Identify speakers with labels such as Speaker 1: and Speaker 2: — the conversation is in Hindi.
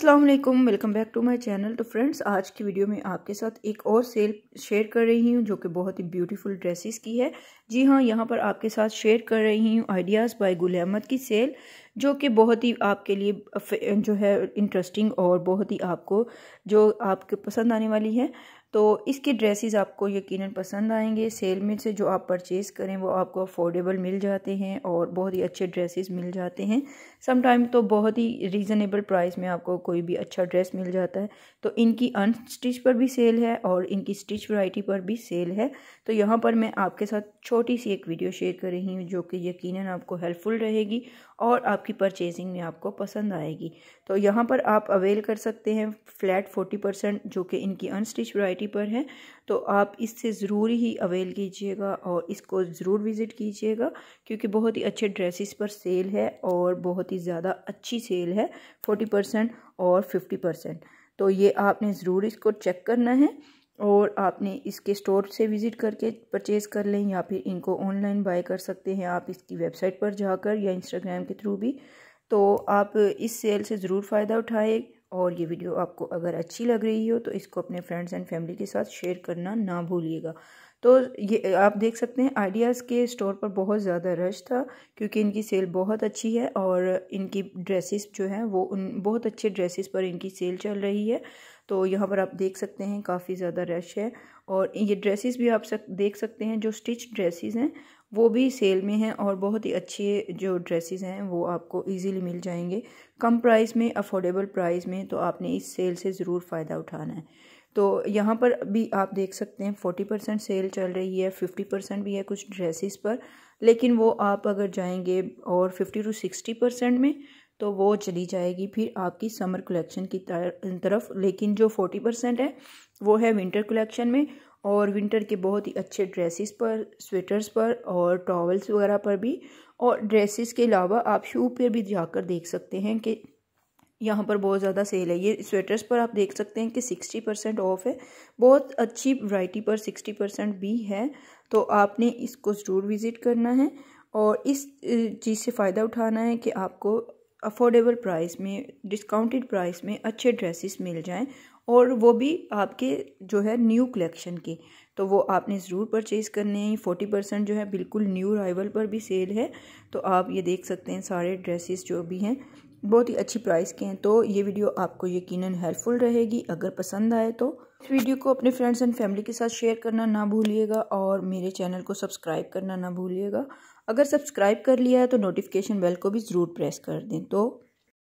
Speaker 1: Aslam welcome back to my channel तो फ्रेंड्स आज की वीडियो में आपके साथ एक और सेल शेयर कर रही हूँ जो कि बहुत ही ब्यूटीफुल ड्रेसेस की है जी हाँ यहाँ पर आपके साथ शेयर कर रही हूँ आइडियाज़ बाय गुल अहमद की सेल जो कि बहुत ही आपके लिए जो है इंटरेस्टिंग और बहुत ही आपको जो आपके पसंद आने वाली है तो इसके ड्रेसेस आपको यकीनन पसंद आएंगे सेल में से जो आप परचेज़ करें वो आपको अफोर्डेबल मिल जाते हैं और बहुत ही अच्छे ड्रेसेस मिल जाते हैं समटाइम तो बहुत ही रीज़नेबल प्राइस में आपको कोई भी अच्छा ड्रेस मिल जाता है तो इनकी अनस्टिच पर भी सेल है और इनकी स्टिच वैरायटी पर भी सेल है तो यहाँ पर मैं आपके साथ छोटी सी एक वीडियो शेयर कर रही हूँ जो कि यकीन आपको हेल्पफुल रहेगी और आपकी आपकी परचेजिंग में आपको पसंद आएगी तो यहाँ पर आप अवेल कर सकते हैं फ्लैट फोर्टी परसेंट जो कि इनकी अनस्टिच वैरायटी पर है तो आप इससे ज़रूर ही अवेल कीजिएगा और इसको ज़रूर विज़िट कीजिएगा क्योंकि बहुत ही अच्छे ड्रेसेस पर सेल है और बहुत ही ज़्यादा अच्छी सेल है फोर्टी परसेंट और फिफ्टी परसेंट तो ये आपने ज़रूर इसको चेक करना है और आपने इसके स्टोर से विज़िट करके परचेज़ कर लें या फिर इनको ऑनलाइन बाय कर सकते हैं आप इसकी वेबसाइट पर जाकर या इंस्टाग्राम के थ्रू भी तो आप इस सेल से ज़रूर फ़ायदा उठाएँ और ये वीडियो आपको अगर अच्छी लग रही हो तो इसको अपने फ्रेंड्स एंड फैमिली के साथ शेयर करना ना भूलिएगा तो ये आप देख सकते हैं आइडियाज़ के स्टोर पर बहुत ज़्यादा रश था क्योंकि इनकी सेल बहुत अच्छी है और इनकी ड्रेसेस जो हैं वो उन बहुत अच्छे ड्रेसेस पर इनकी सेल चल रही है तो यहाँ पर आप देख सकते हैं काफ़ी ज़्यादा रश है और ये ड्रेसेस भी आप सक देख सकते हैं जो स्टिच ड्रेसेस हैं वो भी सेल में हैं और बहुत ही अच्छे जो ड्रेसेस हैं वो आपको इजीली मिल जाएंगे कम प्राइस में अफोर्डेबल प्राइस में तो आपने इस सेल से ज़रूर फ़ायदा उठाना है तो यहाँ पर भी आप देख सकते हैं फोर्टी परसेंट सेल चल रही है फिफ्टी परसेंट भी है कुछ ड्रेसेस पर लेकिन वो आप अगर जाएंगे और फिफ्टी टू सिक्सटी परसेंट में तो वो चली जाएगी फिर आपकी समर कलेक्शन की तरफ लेकिन जो फोर्टी परसेंट है वो है विंटर कलेक्शन में और विंटर के बहुत ही अच्छे ड्रेसेस पर स्वेटर्स पर और टॉवल्स वगैरह पर भी और ड्रेसेस के अलावा आप शू पर भी जाकर देख सकते हैं कि यहाँ पर बहुत ज़्यादा सेल है ये स्वेटर्स पर आप देख सकते हैं कि सिक्सटी परसेंट ऑफ है बहुत अच्छी वैरायटी पर सिक्सटी परसेंट भी है तो आपने इसको ज़रूर विज़िट करना है और इस चीज़ से फ़ायदा उठाना है कि आपको अफोर्डेबल प्राइस में डिस्काउंटेड प्राइस में अच्छे ड्रेसेस मिल जाएं और वो भी आपके जो है न्यू कलेक्शन के तो वो आपने ज़रूर परचेज़ करने हैं फोर्टी परसेंट जो है बिल्कुल न्यू राइवल पर भी सेल है तो आप ये देख सकते हैं सारे ड्रेसेस जो भी हैं बहुत ही अच्छी प्राइस के हैं तो ये वीडियो आपको यकीनन हेल्पफुल रहेगी अगर पसंद आए तो इस वीडियो को अपने फ्रेंड्स एंड फैमिली के साथ शेयर करना ना भूलिएगा और मेरे चैनल को सब्सक्राइब करना ना भूलिएगा अगर सब्सक्राइब कर लिया है तो नोटिफिकेशन बेल को भी ज़रूर प्रेस कर दें तो